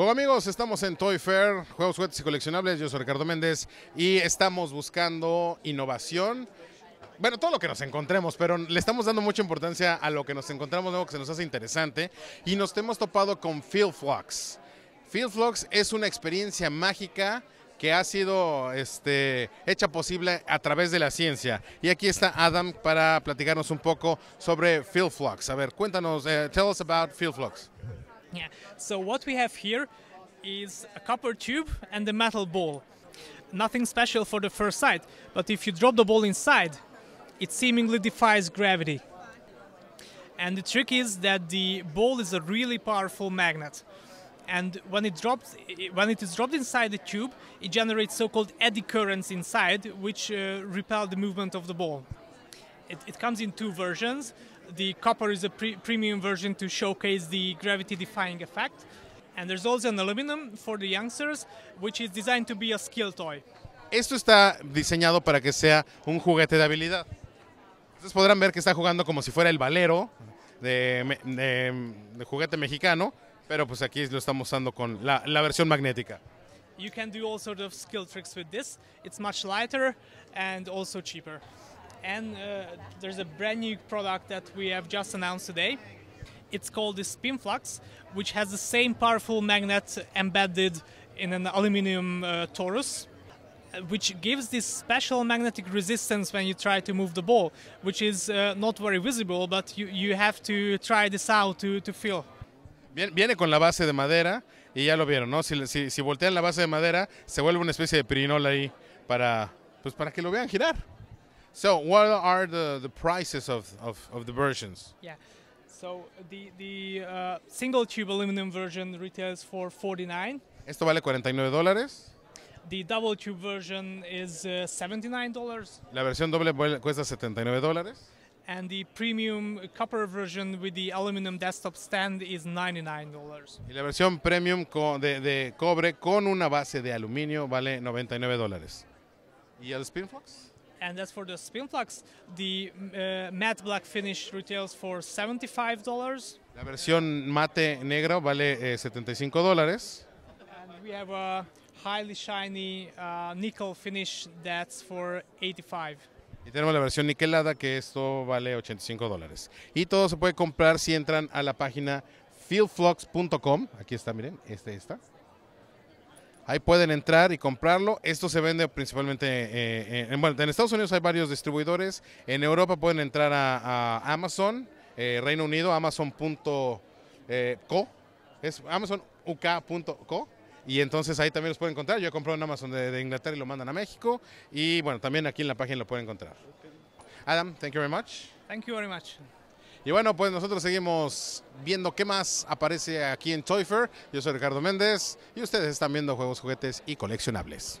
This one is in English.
Bueno amigos, estamos en Toy Fair, juegos, juguetes y coleccionables. Yo soy Ricardo Méndez y estamos buscando innovación. Bueno, todo lo que nos encontremos, pero le estamos dando mucha importancia a lo que nos encontramos nuevo que se nos hace interesante. Y nos hemos topado con Field Flux. Field Flux es una experiencia mágica que ha sido este, hecha posible a través de la ciencia. Y aquí está Adam para platicarnos un poco sobre Field Flux. A ver, cuéntanos, eh, tell us about Field Flux. Yeah. So what we have here is a copper tube and a metal ball. Nothing special for the first sight, but if you drop the ball inside, it seemingly defies gravity. And the trick is that the ball is a really powerful magnet. And when it drops, when it is dropped inside the tube, it generates so-called eddy currents inside, which uh, repel the movement of the ball. It, it comes in two versions the copper is a pre premium version to showcase the gravity-defying effect. And there's also an aluminum for the youngsters, which is designed to be a skill toy. Esto está diseñado para que sea un juguete de habilidad. Ustedes podrán ver que está jugando como si fuera el valero de, de, de juguete mexicano, pero pues aquí lo estamos usando con la, la versión magnética. You can do all sorts of skill tricks with this. It's much lighter and also cheaper and uh, there's a brand new product that we have just announced today. It's called the Spinflux, which has the same powerful magnet embedded in an aluminium uh, torus which gives this special magnetic resistance when you try to move the ball, which is uh, not very visible, but you, you have to try this out to, to feel. Viene con la base de madera y ya lo vieron, ¿no? Si, si, si voltean la base de madera, se vuelve una especie de pirinola ahí para, pues para que lo vean girar. So what are the, the prices of, of, of the versions? Yeah. So the, the uh, single tube aluminum version retails for 49. Esto vale 49 dólares. The double tube version is uh, 79 dollars. La versión doble cuesta 79 dólares. And the premium copper version with the aluminum desktop stand is 99 dollars. Y la versión premium de, de cobre con una base de aluminio vale 99 dólares. ¿Y el Spinfox? And as for the Spinflux, the uh, matte black finish retails for $75. La versión mate negro vale eh, 75 dólares. And we have a highly shiny uh, nickel finish that's for 85. Y tenemos la versión niquelada que esto vale 85 dólares. Y todo se puede comprar si entran a la página fieldflux.com. Aquí está, miren, este está. Ahí pueden entrar y comprarlo. Esto se vende principalmente eh, eh, en, bueno, en, Estados Unidos hay varios distribuidores. En Europa pueden entrar a, Amazon, eh, Reino Unido, Amazon.co. es AmazonUK.co. Y entonces ahí también los pueden encontrar. Yo he comprado en Amazon de, Inglaterra y lo mandan a México. Y bueno, también aquí en la página lo pueden encontrar. Adam, thank you very much. Thank you very much. Y bueno, pues nosotros seguimos viendo qué más aparece aquí en Toy Yo soy Ricardo Méndez y ustedes están viendo juegos, juguetes y coleccionables.